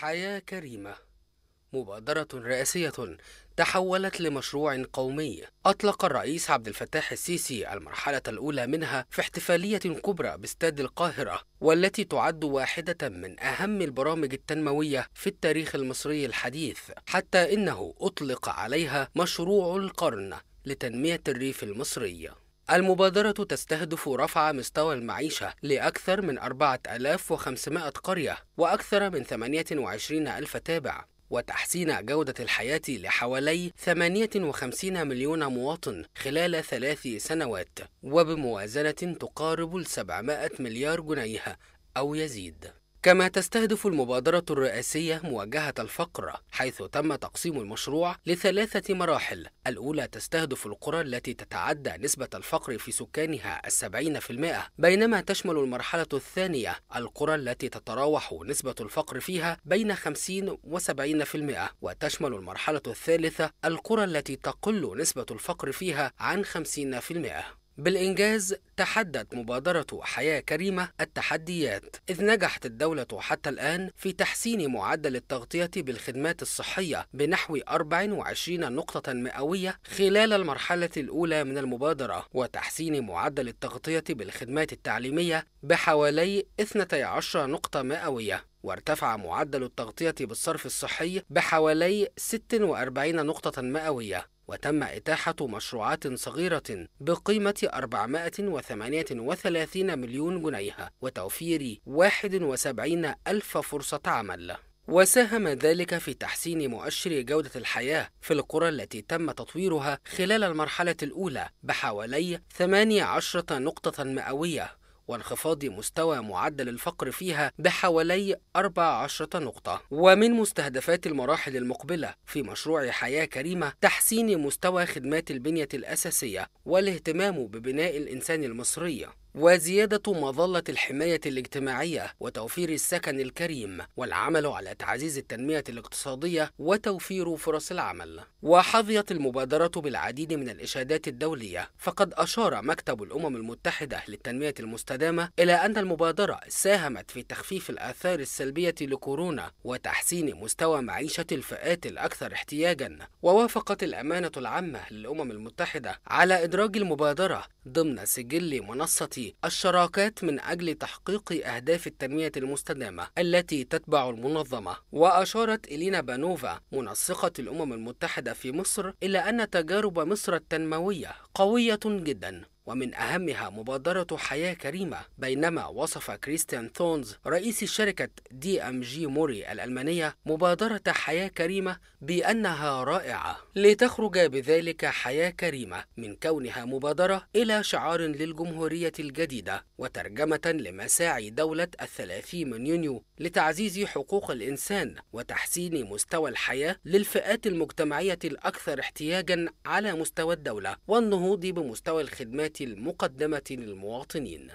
حياة كريمة مبادرة رئاسية تحولت لمشروع قومي أطلق الرئيس عبد الفتاح السيسي المرحلة الأولى منها في احتفالية كبرى باستاد القاهرة والتي تعد واحدة من أهم البرامج التنموية في التاريخ المصري الحديث حتى إنه أطلق عليها مشروع القرن لتنمية الريف المصري المبادرة تستهدف رفع مستوى المعيشة لأكثر من 4500 قرية وأكثر من 28 ألف تابع وتحسين جودة الحياة لحوالي 58 مليون مواطن خلال ثلاث سنوات وبموازنة تقارب ال 700 مليار جنيه أو يزيد كما تستهدف المبادرة الرئاسية مواجهة الفقر حيث تم تقسيم المشروع لثلاثة مراحل الأولى تستهدف القرى التي تتعدى نسبة الفقر في سكانها السبعين في المائة بينما تشمل المرحلة الثانية القرى التي تتراوح نسبة الفقر فيها بين 50 وسبعين في المائة وتشمل المرحلة الثالثة القرى التي تقل نسبة الفقر فيها عن 50 في المائة بالإنجاز تحدت مبادرة حياة كريمة التحديات إذ نجحت الدولة حتى الآن في تحسين معدل التغطية بالخدمات الصحية بنحو 24 نقطة مئوية خلال المرحلة الأولى من المبادرة وتحسين معدل التغطية بالخدمات التعليمية بحوالي 12 نقطة مئوية وارتفع معدل التغطية بالصرف الصحي بحوالي 46 نقطة مئوية وتم إتاحة مشروعات صغيرة بقيمة 438 مليون جنيه وتوفير 71 ألف فرصة عمل وساهم ذلك في تحسين مؤشر جودة الحياة في القرى التي تم تطويرها خلال المرحلة الأولى بحوالي 18 نقطة مئوية وانخفاض مستوى معدل الفقر فيها بحوالي 14 نقطة ومن مستهدفات المراحل المقبلة في مشروع حياة كريمة تحسين مستوى خدمات البنية الأساسية والاهتمام ببناء الإنسان المصري وزيادة مظلة الحماية الاجتماعية وتوفير السكن الكريم والعمل على تعزيز التنمية الاقتصادية وتوفير فرص العمل وحظيت المبادرة بالعديد من الإشادات الدولية فقد أشار مكتب الأمم المتحدة للتنمية المستدامة إلى أن المبادرة ساهمت في تخفيف الآثار السلبية لكورونا وتحسين مستوى معيشة الفئات الأكثر احتياجا ووافقت الأمانة العامة للأمم المتحدة على إدراج المبادرة ضمن سجل منصة الشراكات من أجل تحقيق أهداف التنمية المستدامة التي تتبع المنظمة وأشارت إلينا بانوفا منسقة الأمم المتحدة في مصر إلى أن تجارب مصر التنموية قوية جدا ومن أهمها مبادرة حياة كريمة بينما وصف كريستيان ثونز رئيس شركة دي أم جي موري الألمانية مبادرة حياة كريمة بأنها رائعة لتخرج بذلك حياة كريمة من كونها مبادرة إلى شعار للجمهورية الجديدة وترجمة لمساعي دولة الثلاثين من يونيو لتعزيز حقوق الإنسان وتحسين مستوى الحياة للفئات المجتمعية الأكثر احتياجا على مستوى الدولة والنهوض بمستوى الخدمات المقدمة للمواطنين